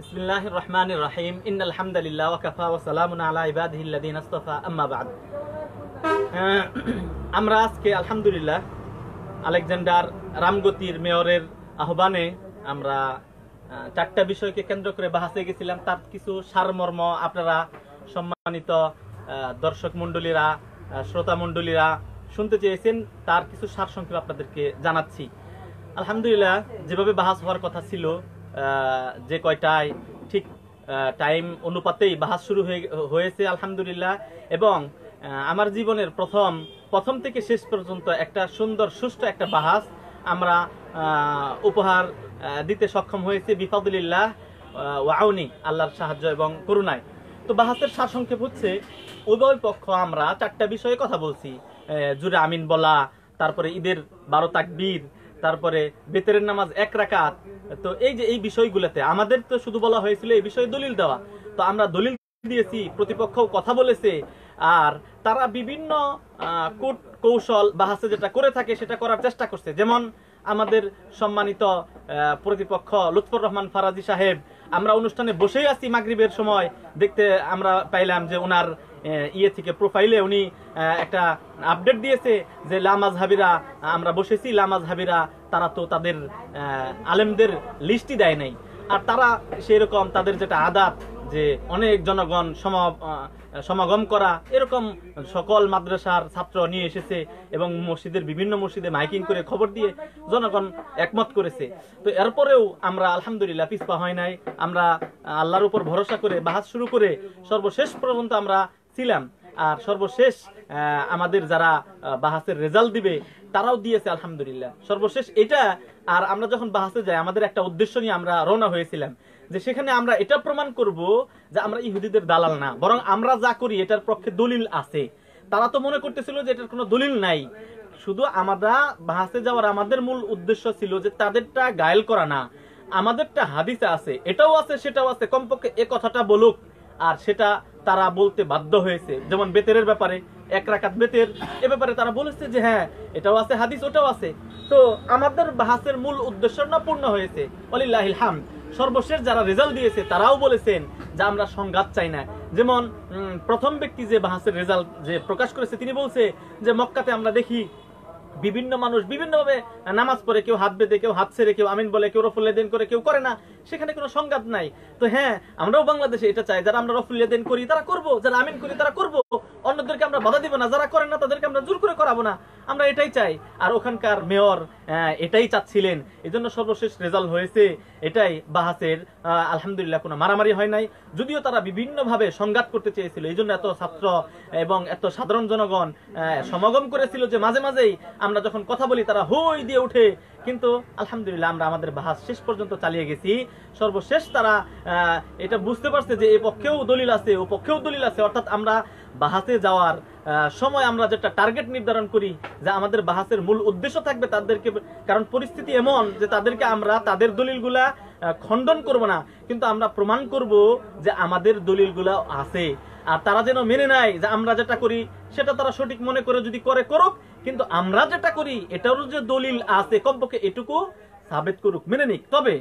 বিসমিল্লাহ রহমান রাহিম ইন আলহামদুলিল্লাহ আলা ইবাদিহিল্লাদিন আস্তফা আম্মাবাদ আমরা আজকে আলহামদুলিল্লাহ আলেকজান্ডার রামগতির মেয়রের আহ্বানে আমরা চারটা বিষয়কে কেন্দ্র করে বাহাসে গেছিলাম তার কিছু সারমর্ম আপনারা সম্মানিত দর্শক মণ্ডলীরা শ্রোতা মণ্ডলীরা শুনতে চেয়েছেন তার কিছু সার সংক্ষেপ আপনাদেরকে জানাচ্ছি আলহামদুলিল্লাহ যেভাবে বাহাস হওয়ার কথা ছিল যে কয়টায় ঠিক টাইম অনুপাতেই বাহাজ শুরু হয়েছে আলহামদুলিল্লাহ এবং আমার জীবনের প্রথম প্রথম থেকে শেষ পর্যন্ত একটা সুন্দর সুষ্ঠু একটা বাহাজ আমরা উপহার দিতে সক্ষম হয়েছে বিফাদুলিল্লাহ ওয়াউনি আল্লাহর সাহায্য এবং করুণায় তো বাহাসের সারসংক্ষেপ হচ্ছে উভয় পক্ষ আমরা চারটা বিষয়ে কথা বলছি জুরে আমিন বলা তারপরে ঈদের বারো তাকবীর তারপরে বেতরের নামাজ এক রাকাত তো এই যে এই বিষয়গুলোতে আমাদের তো শুধু বলা হয়েছিল এই বিষয়ে দলিল দেওয়া তো আমরা দলিল দিয়েছি প্রতিপক্ষ কথা বলেছে আর তারা বিভিন্ন কোট কৌশল বা হাসে যেটা করে থাকে সেটা করার চেষ্টা করছে যেমন আমাদের সম্মানিত প্রতিপক্ষ লুৎফর রহমান ফারাজি সাহেব আমরা অনুষ্ঠানে বসেই আছি মাগরীবের সময় দেখতে আমরা পাইলাম যে ওনার ইয়ে থেকে প্রোফাইলে উনি একটা আপডেট দিয়েছে যে লামাজ হাবিরা আমরা বসেছি লামাজ হাবিরা তারা তো তাদের আলেমদের লিস্টই দেয় নাই আর তারা সেই রকম তাদের যেটা আদাত যে অনেক জনগণ সম সমাগম করা এরকম সকল মাদ্রাসার ছাত্র নিয়ে এসেছে এবং মসজিদের বিভিন্ন মসজিদে মাইকিং করে খবর দিয়ে জনগণ একমত করেছে তো এরপরেও আমরা আলহামদুলিল্লাহ পিসপা হয় নাই আমরা আল্লাহর উপর ভরসা করে বাহাজ শুরু করে সর্বশেষ পর্যন্ত আমরা ছিলাম আর সর্বশেষ আমাদের যারা বাহাসের রেজাল্ট দিবে তারাও দিয়েছে আলহামদুলিল্লাহ সর্বশেষ এটা আর আমরা যখন বাহাসে যাই আমাদের একটা উদ্দেশ্য নিয়ে আমরা রওনা হয়েছিলাম যে সেখানে আমরা এটা প্রমাণ করব যে আমরা ইহুদিদের দালাল না বরং আমরা যা করি এটার পক্ষে দলিল আছে তারা তো মনে করতেছিল যে এটার কোনো দলিল নাই শুধু আমরা বাহাসে যাওয়ার আমাদের মূল উদ্দেশ্য ছিল যে তাদেরটা গায়েল করা না আমাদেরটা হাদিসে আছে এটাও আছে সেটাও আছে কমপক্ষে এ কথাটা বলুক আর সেটা তারা বলতে বাধ্য হয়েছে যেমন বেতেরের ব্যাপারে এক রাখাত বেতের এ ব্যাপারে তারা বলেছে যে হ্যাঁ এটাও আছে হাদিস ওটাও আছে তো আমাদের বাহাসের মূল উদ্দেশ্য না পূর্ণ হয়েছে অলিল্লাহিল হাম সর্বশেষ যারা রেজাল্ট দিয়েছে তারাও বলেছেন যে আমরা সংঘাত চাই না যেমন প্রথম ব্যক্তি যে বাহাসের রেজাল্ট যে প্রকাশ করেছে তিনি বলছে যে মক্কাতে আমরা দেখি বিভিন্ন মানুষ বিভিন্নভাবে নামাজ পড়ে কেউ হাত বেঁধে কেউ হাত ছেড়ে কেউ আমিন বলে কেউ রফুল্লাদিন করে কেউ করে না সেখানে কোনো সংঘাত নাই তো হ্যাঁ আমরাও বাংলাদেশে এটা চাই যারা আমরা রফুলিয়া দেন করি তারা করবো যারা আমিন করি তারা করবো অন্যদেরকে আমরা বাধা দিব না যারা করেন না তাদেরকে আমরা জোর করে করাবো না আমরা এটাই চাই আর ওখানকার মেয়র এটাই চাচ্ছিলেন এজন্য সর্বশেষ রেজাল্ট হয়েছে এটাই বাহাসের আলহামদুলিল্লাহ কোনো মারামারি হয় নাই যদিও তারা বিভিন্নভাবে সংঘাত করতে চেয়েছিল এই জন্য এত ছাত্র এবং এত সাধারণ জনগণ সমাগম করেছিল যে মাঝে মাঝেই আমরা যখন কথা বলি তারা হই দিয়ে উঠে কিন্তু আলহামদুলিল্লাহ আমরা আমাদের বাহাস শেষ পর্যন্ত চালিয়ে গেছি সর্বশেষ তারা এটা বুঝতে পারছে যে এ পক্ষেও দলিল আছে ও পক্ষেও দলিল আছে অর্থাৎ আমরা বাহাতে যাওয়ার সময় আমরা যেটা টার্গেট নির্ধারণ করি যে আমাদের বাহাসের মূল উদ্দেশ্য থাকবে তাদেরকে কারণ পরিস্থিতি এমন যে তাদেরকে আমরা তাদের দলিলগুলা খণ্ডন করব না কিন্তু আমরা প্রমাণ করব যে আমাদের দলিলগুলা আছে আর তারা যেন মেনে নেয় যে আমরা যেটা করি সেটা তারা সঠিক মনে করে যদি করে করুক কিন্তু আমরা যেটা করি এটারও যে দলিল আছে কমপক্ষে এটুকু সাবেত করুক মেনে নিক তবে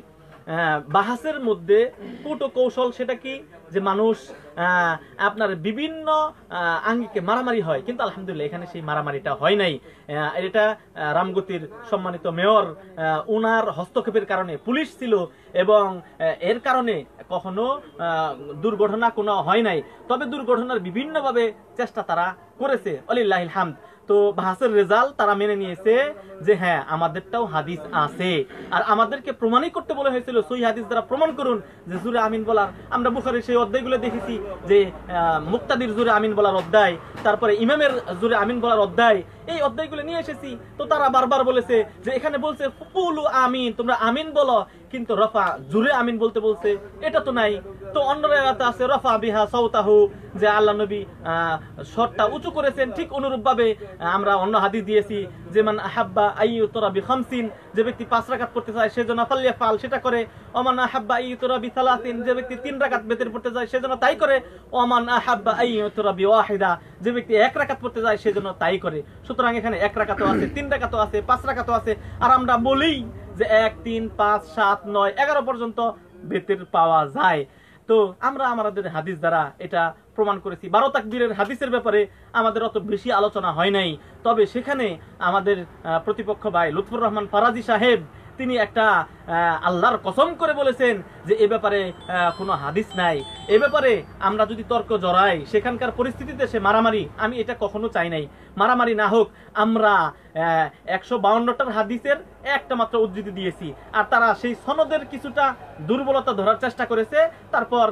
বাহাসের মধ্যে কুটো কৌশল সেটা কি যে মানুষ আপনার বিভিন্ন আঙ্গিকে মারামারি হয় কিন্তু আলহামদুলিল্লাহ এখানে সেই মারামারিটা হয় নাই এটা রামগতির সম্মানিত মেয়র উনার হস্তক্ষেপের কারণে পুলিশ ছিল এবং এর কারণে কখনো দুর্ঘটনা কোনো হয় নাই তবে দুর্ঘটনার বিভিন্নভাবে চেষ্টা তারা করেছে অলিল্লাহিল হামদ তো ভাসের রেজাল্ট তারা মেনে নিয়েছে যে হ্যাঁ আমাদেরটাও হাদিস আছে আর আমাদেরকে প্রমাণই করতে বলে হয়েছিল সই হাদিস দ্বারা প্রমাণ করুন যে জুরে আমিন বলার আমরা বুখারের সেই অধ্যায়গুলো দেখেছি যে মুক্তাদির জুরে আমিন বলার অধ্যায় তারপরে ইমামের জুরে আমিন বলার অধ্যায় এই অধ্যায়গুলো নিয়ে এসেছি তো তারা বারবার বলেছে যে এখানে বলছে পুলু আমিন তোমরা আমিন বলো কিন্তু রফা জুড়ে আমিন বলতে বলছে এটা তো নাই তো অন্যরা আছে রফা বিহা সৌতাহু যে আল্লাহ নবী শটটা উঁচু করেছেন ঠিক অনুরূপভাবে আমরা অন্য হাদি দিয়েছি যে মান আহাব্বা আইউ তোরাবি খামসিন যে ব্যক্তি পাঁচ রাকাত পড়তে চায় সে জন্য ফাল্লিয়া ফাল সেটা করে অমান আহাব্বা আইউ তোরাবি সালাসিন যে ব্যক্তি তিন রাকাত বেতের পড়তে যায় সে জন্য তাই করে অমান আহাব্বা আইউ তোরাবি ওয়াহিদা যে ব্যক্তি এক রাকাত পড়তে যায় সে জন্য তাই করে সুতরাং সুতরাং এখানে এক তো আছে তিন তো আছে পাঁচ তো আছে আর আমরা বলি যে এক তিন পাঁচ সাত নয় এগারো পর্যন্ত বেতের পাওয়া যায় তো আমরা আমাদের হাদিস দ্বারা এটা প্রমাণ করেছি বারো তাকবীরের হাদিসের ব্যাপারে আমাদের অত বেশি আলোচনা হয় নাই তবে সেখানে আমাদের প্রতিপক্ষ ভাই লুৎফুর রহমান ফারাজি সাহেব তিনি একটা আল্লাহর কসম করে বলেছেন যে এ ব্যাপারে কোনো হাদিস নাই এ ব্যাপারে আমরা যদি তর্ক জড়াই সেখানকার পরিস্থিতিতে সে মারামারি আমি এটা কখনো চাই নাই মারামারি না হোক আমরা একশো বাউন্নটার হাদিসের একটা মাত্র উদ্ধৃতি দিয়েছি আর তারা সেই সনদের কিছুটা দুর্বলতা ধরার চেষ্টা করেছে তারপর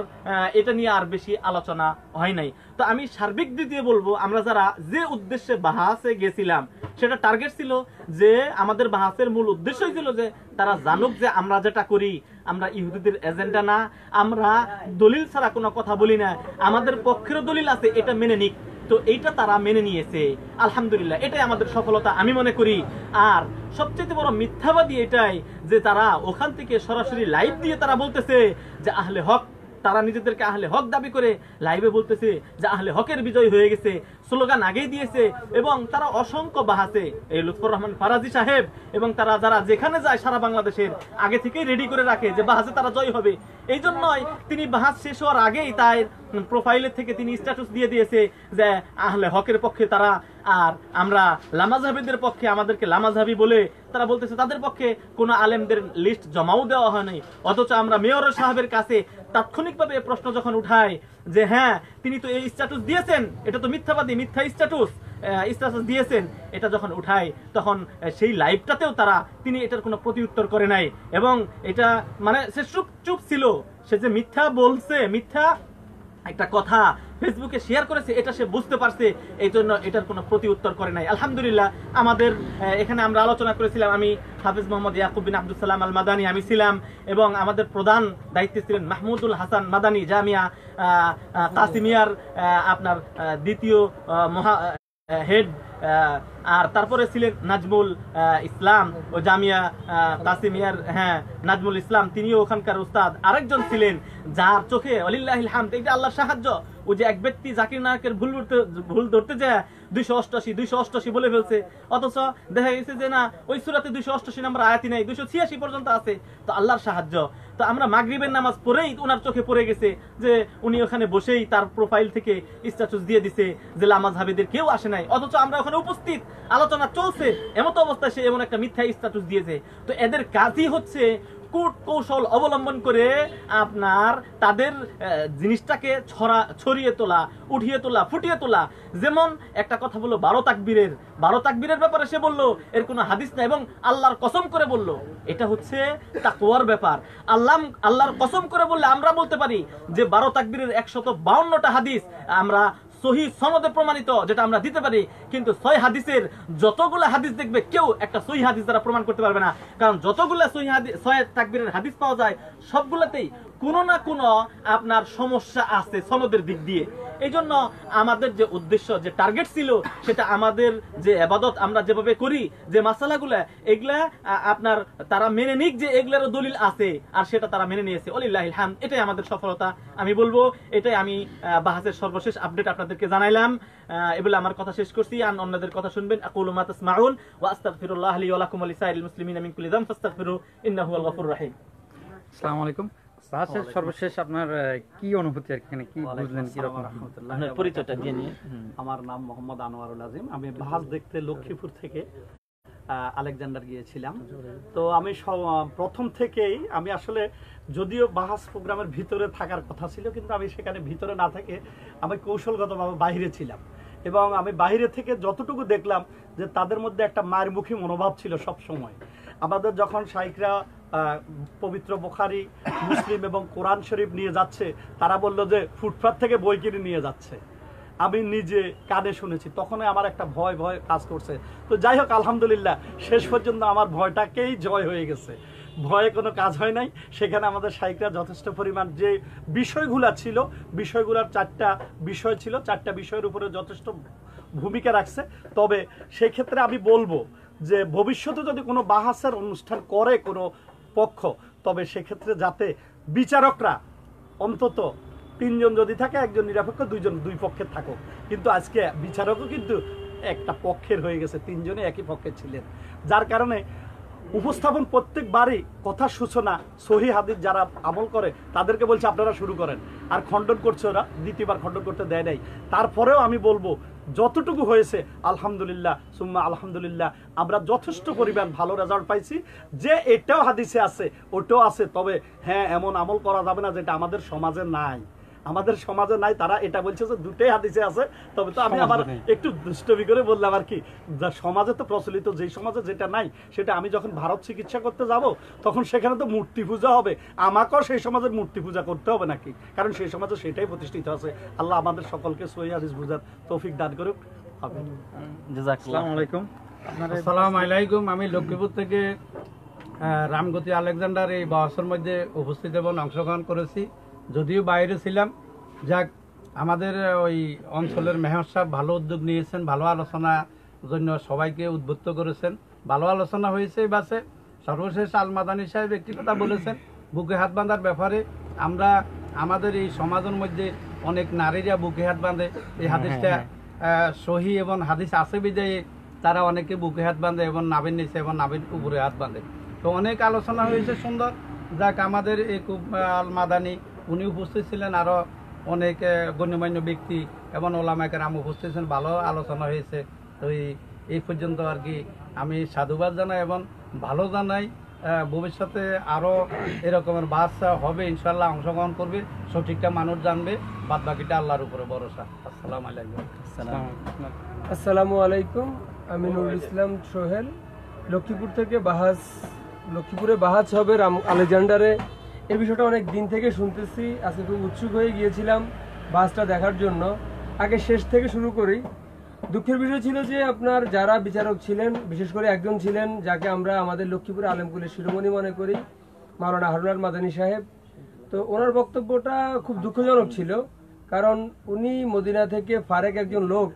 এটা নিয়ে আর বেশি আলোচনা হয় নাই তো আমি সার্বিক দিক দিয়ে বলবো আমরা যারা যে উদ্দেশ্যে বাহাসে গেছিলাম সেটা টার্গেট ছিল যে আমাদের বাহাসের মূল উদ্দেশ্যই ছিল যে তারা জানুক যে যে আমরা যেটা করি আমরা ইহুদিদের এজেন্ডা না আমরা দলিল ছাড়া কোনো কথা বলি না আমাদের পক্ষেরও দলিল আছে এটা মেনে নিক তো এইটা তারা মেনে নিয়েছে আলহামদুলিল্লাহ এটাই আমাদের সফলতা আমি মনে করি আর সবচেয়ে বড় মিথ্যাবাদী এটাই যে তারা ওখান থেকে সরাসরি লাইভ দিয়ে তারা বলতেছে যে আহলে হক তারা নিজেদেরকে আহলে হক দাবি করে লাইভে বলতেছে যে আহলে হকের বিজয় হয়ে গেছে স্লোগান আগেই দিয়েছে এবং তারা অসংখ্য বাহাতে এই লুৎফর রহমান ফারাজি সাহেব এবং তারা যারা যেখানে যায় সারা বাংলাদেশের আগে থেকেই রেডি করে রাখে যে বাহাজে তারা জয় হবে এই জন্যই তিনি বাহাজ শেষ হওয়ার আগেই তাই প্রোফাইলের থেকে তিনি স্ট্যাটাস দিয়ে দিয়েছে যে আহলে হকের পক্ষে তারা আর আমরা লামাজাবিদের পক্ষে আমাদেরকে লামাজাবি বলে তারা বলতেছে তাদের পক্ষে কোনো আলেমদের লিস্ট জমাও দেওয়া হয়নি অথচ আমরা মেয়র সাহেবের কাছে তাৎক্ষণিকভাবে প্রশ্ন যখন উঠায় যে হ্যাঁ তিনি তো এই স্ট্যাটাস দিয়েছেন এটা তো মিথ্যাবাদী মিথ্যা স্ট্যাটাস স্ট্যাটাস দিয়েছেন এটা যখন উঠায় তখন সেই লাইভটাতেও তারা তিনি এটার কোনো প্রতিউত্তর করে নাই এবং এটা মানে সে চুপ চুপ ছিল সে যে মিথ্যা বলছে মিথ্যা একটা কথা ফেসবুকে শেয়ার করেছে এটা সে বুঝতে পারছে এই জন্য এটার কোনো প্রতি উত্তর করে নাই আলহামদুলিল্লাহ আমাদের এখানে আমরা আলোচনা করেছিলাম আমি হাফিজ মোহাম্মদ ইয়াকুবিন আব্দুল সালাম আল মাদানি আমি ছিলাম এবং আমাদের প্রধান দায়িত্বে ছিলেন মাহমুদুল হাসান মাদানি জামিয়া কাসিমিয়ার আপনার দ্বিতীয় মহা হেড আর তারপরে ছিলেন নাজমুল ইসলাম ও জামিয়া তাসিমিয়ার হ্যাঁ নাজমুল ইসলাম তিনিও ওখানকার উস্তাদ আরেকজন ছিলেন যার চোখে হামদ আল্লাহর সাহায্য ও যে এক ব্যক্তি জাকির নায়কের ভুল ভুল ধরতে যায় দুইশো অষ্টাশি দুইশো অষ্টাশি বলে ফেলছে অথচ দেখা গেছে যে না ওই সুরাতে দুইশো অষ্টাশি আয়াতি নেই দুইশো ছিয়াশি পর্যন্ত আছে তো আল্লাহর সাহায্য তো আমরা মাগরিবের নামাজ পড়েই ওনার চোখে পড়ে গেছে যে উনি ওখানে বসেই তার প্রোফাইল থেকে স্ট্যাটাস দিয়ে দিছে যে লামাজ হাবিদের কেউ আসে নাই অথচ আমরা ওখানে উপস্থিত আলোচনা চলছে এমত অবস্থায় সে এমন একটা মিথ্যা স্ট্যাটাস দিয়েছে তো এদের কাজই হচ্ছে কূট কৌশল অবলম্বন করে আপনার তাদের জিনিসটাকে ছড়া ছড়িয়ে তোলা উঠিয়ে তোলা ফুটিয়ে তোলা যেমন একটা কথা বললো বারো তাকবীরের বারো তাকবীরের ব্যাপারে সে বলল এর কোনো হাদিস না এবং আল্লাহর কসম করে বলল এটা হচ্ছে তাকুয়ার ব্যাপার আল্লাহ আল্লাহর কসম করে বললে আমরা বলতে পারি যে বারো তাকবীরের একশত বাউন্নটা হাদিস আমরা সহি সনদে প্রমাণিত যেটা আমরা দিতে পারি কিন্তু সহি হাদিসের যতগুলো হাদিস দেখবে কেউ একটা সহি হাদিস দ্বারা প্রমাণ করতে পারবে না কারণ যতগুলো সহি হাদিস সহি তাকবীরের হাদিস পাওয়া যায় সবগুলোতেই কোনো না কোনো আপনার সমস্যা আছে সনদের দিক দিয়ে এই জন্য আমাদের যে উদ্দেশ্য যে টার্গেট ছিল সেটা আমাদের যে আবাদত আমরা যেভাবে করি যে মাসালাগুলা এগুলা আপনার তারা মেনে নিক যে এগুলারও দলিল আছে আর সেটা তারা মেনে নিয়েছে অলিল্লাহ হাম এটাই আমাদের সফলতা আমি বলবো এটাই আমি বাহাসের সর্বশেষ আপডেট আপনাদেরকে জানাইলাম এগুলো আমার কথা শেষ করছি আর অন্যদের কথা শুনবেন আকুল মা ওয়া আস্তাগফিরুল্লাহ লি ওয়া লাকুম ওয়া লিসাইরিল মুসলিমিন মিন কুল্লি যামব ইন্নাহু আল গফুর রাহিম আসসালামু আলাইকুম সর্বশেষ আপনার কি অনুভূতি কি বুঝলেন কি রকম পরিচয়টা দিয়ে নিয়ে আমার নাম মোহাম্মদ আনোয়ারুল আজিম আমি দেখতে লক্ষ্মীপুর থেকে আলেকজান্ডার গিয়েছিলাম তো আমি প্রথম থেকেই আমি আসলে যদিও বাহাস প্রোগ্রামের ভিতরে থাকার কথা ছিল কিন্তু আমি সেখানে ভিতরে না থেকে আমি কৌশলগতভাবে বাইরে ছিলাম এবং আমি বাইরে থেকে যতটুকু দেখলাম যে তাদের মধ্যে একটা মায়ের মুখী মনোভাব ছিল সব সময় আমাদের যখন শাইকরা পবিত্র বোখারি মুসলিম এবং কোরআন শরীফ নিয়ে যাচ্ছে তারা বলল যে ফুটপাথ থেকে বই কিনে নিয়ে যাচ্ছে আমি নিজে কানে শুনেছি তখনই আমার একটা ভয় ভয় কাজ করছে তো যাই হোক আলহামদুলিল্লাহ শেষ পর্যন্ত আমার ভয়টাকেই জয় হয়ে গেছে ভয়ে কোনো কাজ হয় নাই সেখানে আমাদের সাইকরা যথেষ্ট পরিমাণ যে বিষয়গুলা ছিল বিষয়গুলোর চারটা বিষয় ছিল চারটা বিষয়ের উপরে যথেষ্ট ভূমিকা রাখছে তবে সেক্ষেত্রে আমি বলবো যে ভবিষ্যতে যদি কোনো বাহাসের অনুষ্ঠান করে কোনো পক্ষ তবে সেক্ষেত্রে যাতে বিচারকরা অন্তত তিনজন যদি থাকে একজন নিরপেক্ষ দুইজন দুই পক্ষের থাকুক কিন্তু আজকে বিচারকও কিন্তু একটা পক্ষের হয়ে গেছে তিনজনে একই পক্ষে ছিলেন যার কারণে উপস্থাপন প্রত্যেকবারই কথা সূচনা সহি হাদিদ যারা আমল করে তাদেরকে বলছে আপনারা শুরু করেন আর খণ্ডন করছে ওরা দ্বিতীয়বার খণ্ডন করতে দেয় নাই তারপরেও আমি বলবো যতটুকু হয়েছে আলহামদুলিল্লাহ সুম্মা আলহামদুলিল্লাহ আমরা যথেষ্ট পরিমাণ ভালো রেজাল্ট পাইছি যে এটাও হাদিসে আছে ওটাও আছে তবে হ্যাঁ এমন আমল করা যাবে না যেটা আমাদের সমাজে নাই আমাদের সমাজে নাই তারা এটা বলছে যে দুটোই হাদিসে আছে তবে তো আমি আবার একটু দুষ্টবি করে বললাম আর কি যা সমাজে তো প্রচলিত যেই সমাজে যেটা নাই সেটা আমি যখন ভারত চিকিৎসা করতে যাব তখন সেখানে তো মূর্তি পূজা হবে আমাকেও সেই সমাজের মূর্তি পূজা করতে হবে নাকি কারণ সেই সমাজে সেটাই প্রতিষ্ঠিত আছে আল্লাহ আমাদের সকলকে সহি হাদিস বুঝার তৌফিক দান করুক হবে আলাইকুম আমি লক্ষ্মীপুর থেকে রামগতি আলেকজান্ডার এই বাসের মধ্যে উপস্থিত এবং অংশগ্রহণ করেছি যদিও বাইরে ছিলাম যাক আমাদের ওই অঞ্চলের মেহর সাহেব ভালো উদ্যোগ নিয়েছেন ভালো আলোচনা জন্য সবাইকে উদ্বুদ্ধ করেছেন ভালো আলোচনা হয়েছে এই বাসে সর্বশেষ আলমাদানি সাহেব একটি কথা বলেছেন বুকে হাত বাঁধার ব্যাপারে আমরা আমাদের এই সমাজের মধ্যে অনেক নারীরা বুকে হাত বাঁধে এই হ্যাঁ, হাদিসটা হ্যাঁ। সহি এবং হাদিস আছে বিদায় তারা অনেকে বুকে হাত বাঁধে এবং নাবিন নিচে এবং নাবিন উপরে হাত বাঁধে তো অনেক আলোচনা হয়েছে সুন্দর যাক আমাদের এই কুব আল মাদানি উনি উপস্থিত ছিলেন আরও অনেক গণ্যমান্য ব্যক্তি এবং ওলামায় রাম উপস্থিত ছিলেন ভালো আলোচনা হয়েছে তো এই পর্যন্ত আর কি আমি সাধুবাদ জানাই এবং ভালো জানাই ভবিষ্যতে আরও এরকমের বাস হবে ইনশাল্লাহ অংশগ্রহণ করবে সঠিকটা মানুষ জানবে বাদ বাকিটা আল্লাহর উপরে ভরসা আসসালাম আলাইকুম আসসালামু আলাইকুম আমি নুরুল ইসলাম সোহেল লক্ষ্মীপুর থেকে বাহাজ লক্ষ্মীপুরে বাহাজ হবে রাম আলেকজান্ডারে এই বিষয়টা অনেক দিন থেকে শুনতেছি আজকে খুব উৎসুক হয়ে গিয়েছিলাম বাসটা দেখার জন্য আগে শেষ থেকে শুরু করি দুঃখের বিষয় ছিল যে আপনার যারা বিচারক ছিলেন বিশেষ করে একজন ছিলেন যাকে আমরা আমাদের লক্ষ্মীপুর আলমকুলের শিরোমণি মনে করি মাওলানা হারুনার মাদানী সাহেব তো ওনার বক্তব্যটা খুব দুঃখজনক ছিল কারণ উনি মদিনা থেকে ফারেক একজন লোক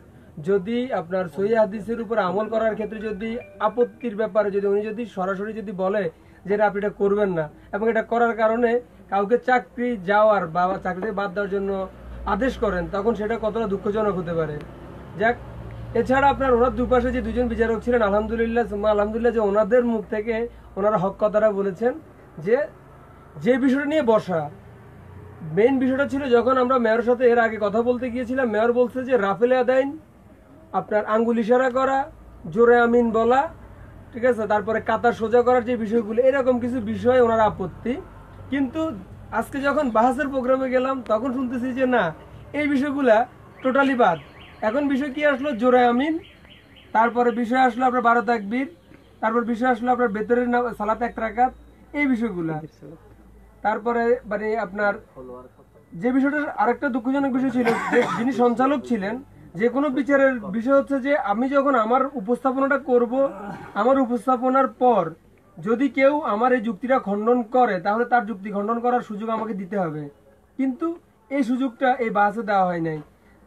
যদি আপনার সহি হাদিসের উপর আমল করার ক্ষেত্রে যদি আপত্তির ব্যাপারে যদি উনি যদি সরাসরি যদি বলে যেটা আপনি এটা করবেন না এবং এটা করার কারণে কাউকে চাকরি যাওয়ার বা চাকরি বাদ দেওয়ার জন্য আদেশ করেন তখন সেটা কতটা দুঃখজনক হতে পারে যাক এছাড়া আপনার ওনার দুপাশে যে দুজন বিচারক ছিলেন আলহামদুলিল্লাহ আলহামদুলিল্লাহ যে ওনাদের মুখ থেকে ওনারা হক কথাটা বলেছেন যে যে বিষয়টা নিয়ে বসা মেইন বিষয়টা ছিল যখন আমরা মেয়রের সাথে এর আগে কথা বলতে গিয়েছিলাম মেয়র বলছে যে রাফেল আদাইন আপনার আঙ্গুল ইশারা করা জোরে আমিন বলা ঠিক আছে তারপরে কাতার সোজা করার যে বিষয়গুলো এরকম কিছু বিষয় ওনার আপত্তি কিন্তু আজকে যখন বাহাসের প্রোগ্রামে গেলাম তখন শুনতেছি যে না এই বিষয়গুলা টোটালি বাদ এখন বিষয় কি আসলো জোরা আমিন তারপরে বিষয় আসলো আপনার বারো তাকবির তারপর বিষয় আসলো আপনার ভেতরের সালাত এক রাকাত এই বিষয়গুলা তারপরে মানে আপনার যে বিষয়টা আরেকটা দুঃখজনক বিষয় ছিল যে যিনি সঞ্চালক ছিলেন যে কোনো বিচারের বিষয় হচ্ছে যে আমি যখন আমার উপস্থাপনাটা করব আমার উপস্থাপনার পর যদি কেউ আমার এই যুক্তিটা খণ্ডন করে তাহলে তার যুক্তি খণ্ডন করার সুযোগ আমাকে দিতে হবে কিন্তু এই সুযোগটা এই বাসে দেওয়া হয় নাই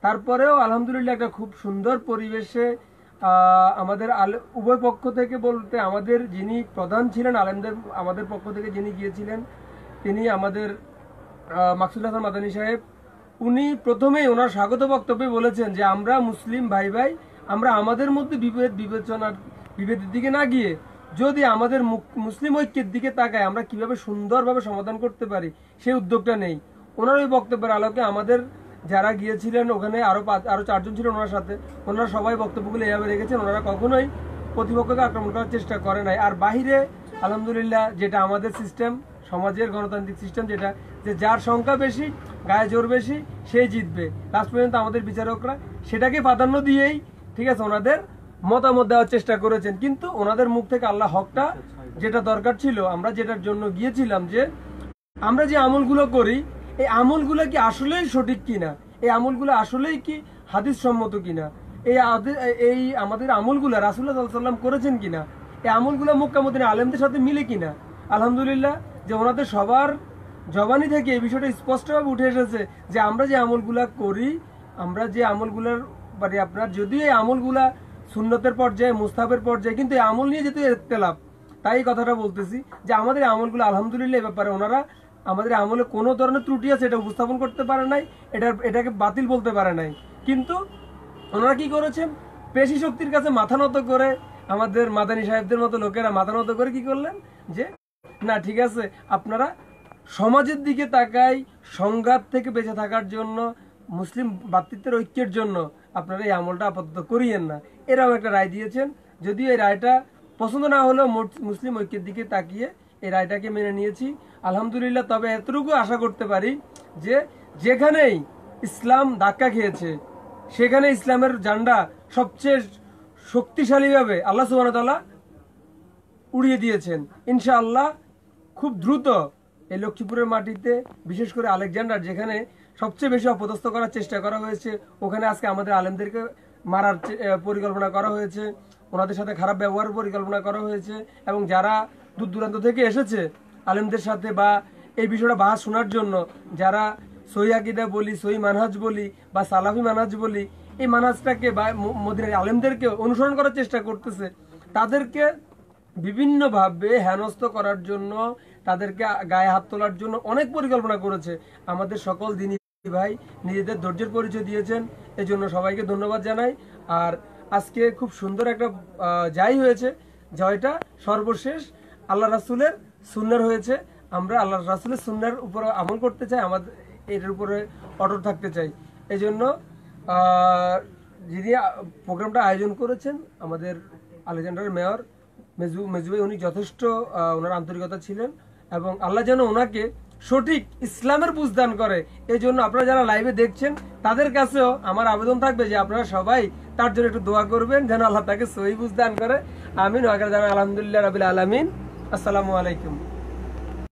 তারপরেও আলহামদুলিল্লাহ একটা খুব সুন্দর পরিবেশে আমাদের উভয় পক্ষ থেকে বলতে আমাদের যিনি প্রধান ছিলেন আলেমদের আমাদের পক্ষ থেকে যিনি গিয়েছিলেন তিনি আমাদের মাকসুল হাসান মাদানী সাহেব উনি প্রথমেই ওনার স্বাগত বক্তব্যে বলেছেন যে আমরা মুসলিম ভাই ভাই আমরা আমাদের মধ্যে বিভেদ বিবেচনার বিভেদের দিকে না গিয়ে যদি আমাদের মুসলিম ঐক্যের দিকে তাকায় আমরা কিভাবে সুন্দরভাবে সমাধান করতে পারি সেই উদ্যোগটা নেই ওনার ওই বক্তব্যের আলোকে আমাদের যারা গিয়েছিলেন ওখানে আরও আরও চারজন ছিলেন ওনার সাথে ওনারা সবাই বক্তব্যগুলো এভাবে রেখেছেন ওনারা কখনোই প্রতিপক্ষকে আক্রমণ করার চেষ্টা করে নাই আর বাহিরে আলহামদুলিল্লাহ যেটা আমাদের সিস্টেম সমাজের গণতান্ত্রিক সিস্টেম যেটা যে যার সংখ্যা বেশি গায়ে জোর বেশি সে জিতবে লাস্ট পর্যন্ত আমাদের বিচারকরা সেটাকে প্রাধান্য দিয়েই ঠিক আছে ওনাদের মতামত দেওয়ার চেষ্টা করেছেন কিন্তু ওনাদের মুখ থেকে আল্লাহ হকটা যেটা দরকার ছিল আমরা যেটার জন্য গিয়েছিলাম যে আমরা যে আমলগুলো করি এই আমলগুলো কি আসলেই সঠিক কিনা এই আমলগুলো আসলেই কি হাদিস সম্মত কিনা এই এই আমাদের আমলগুলো রাসুল্লাহ সাল্লাম করেছেন কিনা এই আমলগুলো মক্কামুদ্দিন আলেমদের সাথে মিলে কিনা আলহামদুলিল্লাহ যে ওনাদের সবার জবানি থেকে এই বিষয়টা স্পষ্টভাবে উঠে এসেছে যে আমরা যে আমলগুলা করি আমরা যে আমলগুলার মানে আপনার যদি এই আমলগুলা সুন্নতের পর্যায়ে মুস্তাফের পর্যায়ে কিন্তু এই আমল নিয়ে যেতে এত্তেলাভ তাই কথাটা বলতেছি যে আমাদের আমলগুলো আলহামদুলিল্লাহ এ ব্যাপারে ওনারা আমাদের আমলে কোনো ধরনের ত্রুটি আছে এটা উপস্থাপন করতে পারে নাই এটা এটাকে বাতিল বলতে পারে নাই কিন্তু ওনারা কি করেছেন পেশি শক্তির কাছে মাথা নত করে আমাদের মাদানী সাহেবদের মতো লোকেরা মাথা নত করে কি করলেন যে না ঠিক আছে আপনারা সমাজের দিকে তাকাই সংঘাত থেকে বেঁচে থাকার জন্য মুসলিম ভাতৃত্বের ঐক্যের জন্য আপনারা এই আমলটা আপাতত করিয়েন না এরাও একটা রায় দিয়েছেন যদিও এই রায়টা পছন্দ না হলেও মুসলিম ঐক্যের দিকে তাকিয়ে এই রায়টাকে মেনে নিয়েছি আলহামদুলিল্লাহ তবে এতটুকু আশা করতে পারি যে যেখানেই ইসলাম ধাক্কা খেয়েছে সেখানে ইসলামের জান্ডা সবচেয়ে শক্তিশালীভাবে আল্লাহ সুবাহতাল্লাহ উড়িয়ে দিয়েছেন ইনশাআল্লাহ খুব দ্রুত এই লক্ষ্মীপুরের মাটিতে বিশেষ করে আলেকজান্ডার যেখানে সবচেয়ে বেশি অপদস্থ করার চেষ্টা করা হয়েছে ওখানে আজকে আমাদের আলেমদেরকে মারার পরিকল্পনা করা হয়েছে ওনাদের সাথে খারাপ ব্যবহার পরিকল্পনা করা হয়েছে এবং যারা দূর দূরান্ত থেকে এসেছে আলেমদের সাথে বা এই বিষয়টা বাহা শোনার জন্য যারা সই আকিদা বলি সই মানহাজ বলি বা সালাফি মানহাজ বলি এই মানহাজটাকে বা মদিনার আলেমদেরকে অনুসরণ করার চেষ্টা করতেছে তাদেরকে বিভিন্নভাবে হেনস্থ করার জন্য তাদেরকে গায়ে হাত তোলার জন্য অনেক পরিকল্পনা করেছে আমাদের সকল দিনী ভাই নিজেদের ধৈর্যের পরিচয় দিয়েছেন এজন্য সবাইকে ধন্যবাদ জানাই আর আজকে খুব সুন্দর একটা যাই হয়েছে জয়টা সর্বশেষ আল্লাহ রাসুলের সুন্নার হয়েছে আমরা আল্লাহ রাসুলের সুন্নার উপরে আমল করতে চাই আমাদের এটার উপরে অটল থাকতে চাই এই জন্য যিনি প্রোগ্রামটা আয়োজন করেছেন আমাদের আলেকজান্ডার মেয়র মেজু ভাই উনি যথেষ্ট ওনার আন্তরিকতা ছিলেন এবং আল্লাহ যেন ওনাকে সঠিক ইসলামের বুঝদান করে এই জন্য আপনারা যারা লাইভে দেখছেন তাদের কাছেও আমার আবেদন থাকবে যে আপনারা সবাই তার জন্য একটু দোয়া করবেন যেন আল্লাহ তাকে সহি বুঝদান করে আমিন ওয়াকার আলহামদুলিল্লাহ রাবিল আলমিন আসসালামু আলাইকুম